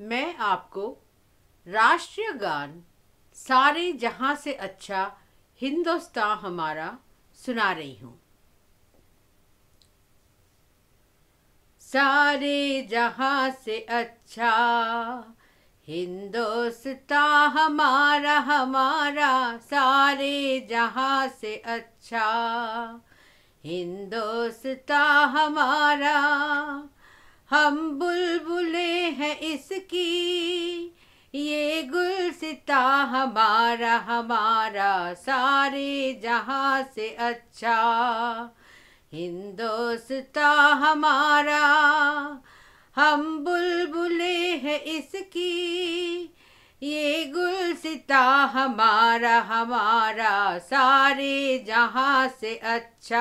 मैं आपको राष्ट्रीय गान सारे जहां से अच्छा हिंदुस्तान हमारा सुना रही हूँ सारे जहां से अच्छा हिंदुस्तान हमारा हमारा सारे जहां से अच्छा हिंदुस्तान हमारा हम बुलबुले हैं इसकी ये गुलसिता हमारा हमारा सारे जहाँ से अच्छा हिंदोस्ता हमारा हम बुलबुलें हैं इसकी ये गुलसिता हमारा हमारा सारे जहाँ से अच्छा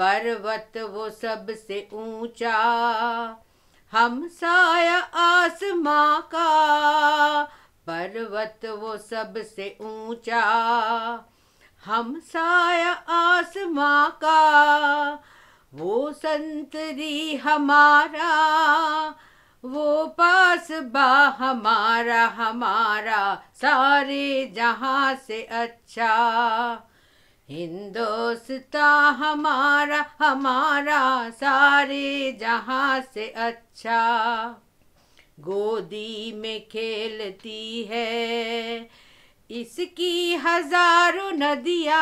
पर्वत वो सबसे ऊंचा हम साया आसमां का पर्वत वो सबसे ऊंचा हम साया आसमां का वो संतरी हमारा वो पास बा हमारा हमारा सारे जहाँ से अच्छा हिंदोस्ता हमारा हमारा सारे जहाँ से अच्छा गोदी में खेलती है इसकी हजारों नदियाँ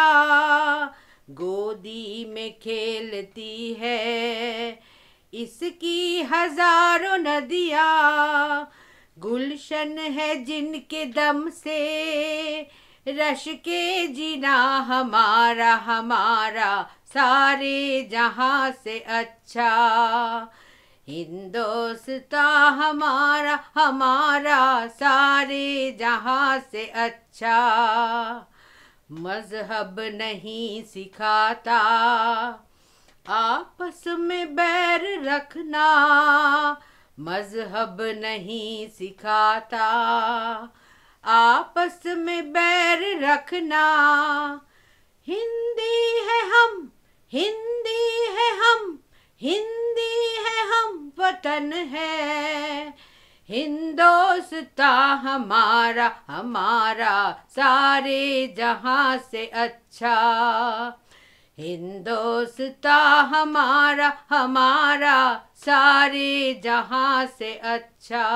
गोदी में खेलती है इसकी हजारों नदियाँ गुलशन है जिनके दम से रश के जीना हमारा हमारा सारे जहाँ से अच्छा हिंदोस्ता हमारा हमारा सारे जहाँ से अच्छा मजहब नहीं सिखाता आपस में बैर रखना मजहब नहीं सिखाता आपस में बैर रखना हिंदी है हम हिंदी है हम हिंदी है हम वतन है हिंदोस्ता हमारा हमारा सारे जहां से अच्छा हिंदोस्ता हमारा हमारा सारे जहां से अच्छा